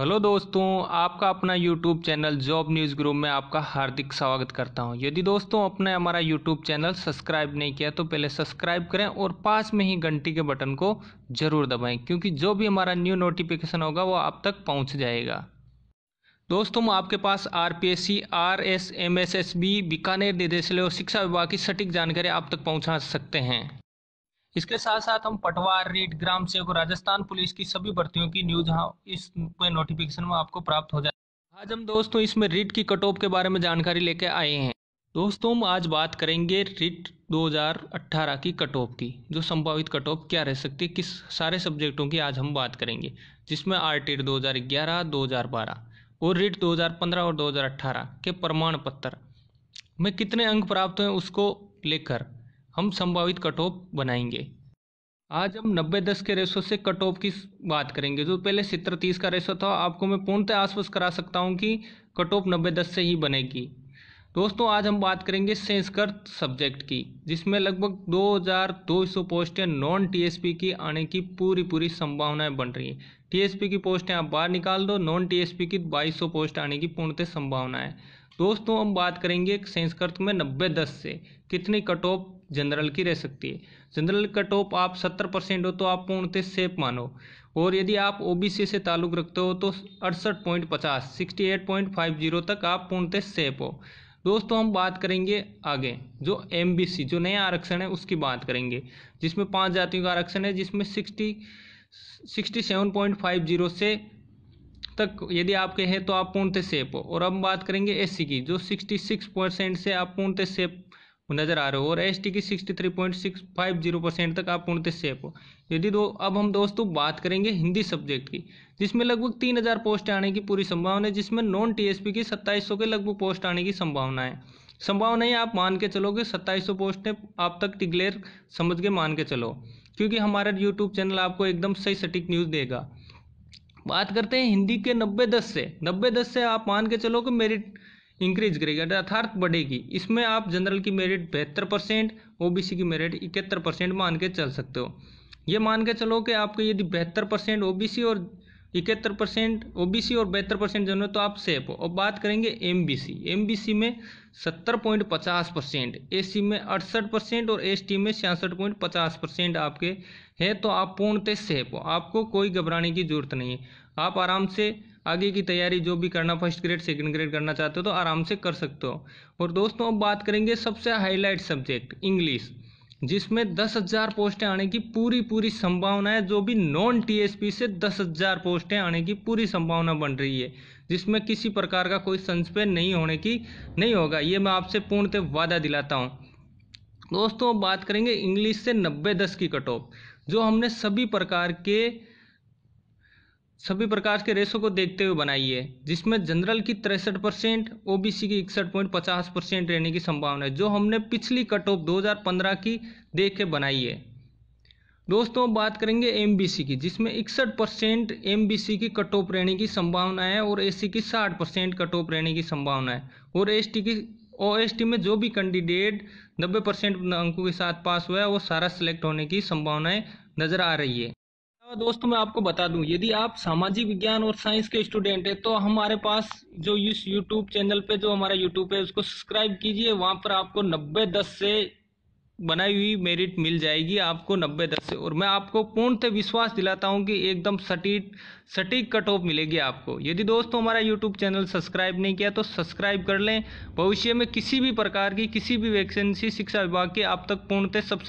hello दोस्तों आपका अपना YouTube channel job news group में आपका हार्दिक स्वागत करता हूं यदि दोस्तों अपने हमारा यूट्यूब चैनल सब्सक्राइब नहीं किया तो पहले सब्सक्राइब करें और पास में ही घंटी के बटन को ज़रूर दबाएं क्योंकि जो भी हमारा न्यू नोटिफिकेशन होगा वो आप तक पहुंच जाएगा दोस्तों आपके पास R P S C R S M S S B Bikaner निदेशालय और शिक्षा विभाग की सटीक जानकारी आप तक पहुँचा सकते हैं इसके साथ साथ हम पटवार रीड ग्राम सेवक राजस्थान पुलिस की सभी भर्तियों की न्यूज हाँ इस में नोटिफिकेशन में आपको प्राप्त हो जाए आज हम दोस्तों इसमें रीट की कट ऑफ के बारे में जानकारी लेके आए हैं दोस्तों हम आज बात करेंगे रिट 2018 की कट ऑफ की जो संभावित कट ऑफ क्या रह सकती है किस सारे सब्जेक्टों की आज हम बात करेंगे जिसमें आर टी दो हजार और रिट 2015 और 2018 के प्रमाण पत्र में कितने अंक प्राप्त हैं उसको लेकर हम संभावित कट ऑफ बनाएंगे आज हम नब्बे दस के रेशो से कट ऑफ की बात करेंगे जो पहले सितर तीस का रेशो था आपको मैं पूर्णतः आश्वस्त करा सकता हूँ कि कट ऑफ नब्बे दस से ही बनेगी दोस्तों आज हम बात करेंगे संस्कृत सब्जेक्ट की जिसमें लगभग 2200 पोस्टें नॉन टीएसपी की आने की पूरी पूरी संभावनाएं बन रही हैं टीएसपी की पोस्टें आप बाहर निकाल दो नॉन टीएसपी की 2200 पोस्ट आने की पूर्णतः संभावना है दोस्तों हम बात करेंगे संस्कृत में नब्बे दस से कितनी कट ऑफ जनरल की रह सकती है जनरल का टॉप आप सत्तर परसेंट हो तो आप पूर्णतः सेफ मानो और यदि आप ओबीसी से ताल्लुक़ रखते हो तो अड़सठ पॉइंट पचास sixty eight point five zero तक आप पूर्णतः सेफ हो दोस्तों हम बात करेंगे आगे जो एम जो नया आरक्षण है उसकी बात करेंगे जिसमें पाँच जातियों का आरक्षण है जिसमें sixty sixty seven point five zero से तक यदि आपके हैं तो आप पूर्णतः सेफ हो और अब बात करेंगे एससी की जो सिक्सटी सिक्स परसेंट से आप पूर्णतः सेफ नज़र आ रहे हो और एस की sixty three point six five zero percent तक आप पूर्णतः सेफ हो यदि दो अब हम दोस्तों बात करेंगे हिंदी सब्जेक्ट की जिसमें लगभग तीन हज़ार पोस्ट आने की पूरी संभावना है जिसमें नॉन टीएसपी की सत्ताईस सौ के लगभग पोस्ट आने की संभावना है संभावना ही आप मान के चलो कि सत्ताईस सौ ने आप तक डिक्लेयर समझ के मान के चलो क्योंकि हमारा यूट्यूब चैनल आपको एकदम सही सटीक न्यूज़ देगा बात करते हैं हिंदी के नब्बे दस से नब्बे दस से आप मान के चलो कि मेरिट इंक्रीज करेगी अर्थात बढ़ेगी इसमें आप जनरल की मेरिट बहत्तर परसेंट ओ की मेरिट इकहत्तर परसेंट मान के चल सकते हो ये मान के चलो कि आपके यदि बहत्तर परसेंट ओ और इकहत्तर परसेंट ओ और बहत्तर परसेंट जनरल तो आप सेफ हो अब बात करेंगे एम बी में सत्तर पॉइंट पचास परसेंट एस में अड़सठ परसेंट और एस में छियासठ पॉइंट पचास परसेंट आपके हैं तो आप पूर्णतः सेफ हो आपको कोई घबराने की जरूरत नहीं है आप आराम से आगे की तैयारी जो भी करना फर्स्ट ग्रेड सेकेंड ग्रेड करना चाहते हो तो आराम से कर सकते हो और दोस्तों अब बात करेंगे सबसे हाईलाइट सब्जेक्ट इंग्लिश जिसमें दस हज़ार पोस्टें आने की पूरी पूरी संभावना है जो भी नॉन टीएसपी से दस हज़ार पोस्टें आने की पूरी संभावना बन रही है जिसमें किसी प्रकार का कोई संशय नहीं होने की नहीं होगा ये मैं आपसे पूर्णतः वादा दिलाता हूँ दोस्तों बात करेंगे इंग्लिश से नब्बे दस की कट ऑफ जो हमने सभी प्रकार के सभी प्रकार के रेशों को देखते हुए बनाई है जिसमें जनरल की तिरसठ परसेंट ओ की इकसठ पॉइंट पचास परसेंट रहने की संभावना है जो हमने पिछली कट ऑफ दो की देख के बनाई है दोस्तों बात करेंगे एम की जिसमें इकसठ परसेंट एम की कट ऑफ रहने की संभावना है और ए e की साठ परसेंट कट ऑफ रहने की संभावना है और एस की ओ एस में जो भी कैंडिडेट नब्बे परसेंट अंकों के साथ पास हुआ है वो सारा सिलेक्ट होने की संभावनाएं नज़र आ रही है हाँ, दोस्तों मैं आपको बता दूं यदि आप सामाजिक विज्ञान और साइंस के स्टूडेंट हैं तो हमारे पास जो इस यूट्यूब चैनल पे जो हमारा यूट्यूब है उसको सब्सक्राइब कीजिए वहां पर आपको नब्बे दस से बनाई हुई मेरिट मिल जाएगी आपको नब्बे दस से और मैं आपको पूर्णतः विश्वास दिलाता हूं कि एकदम सटीक सटीक कट ऑफ मिलेगी आपको यदि दोस्तों हमारा यूट्यूब चैनल सब्सक्राइब नहीं किया तो सब्सक्राइब कर लें भविष्य में किसी भी प्रकार की किसी भी वैकेंसी शिक्षा विभाग की आप तक पूर्णतः सबसे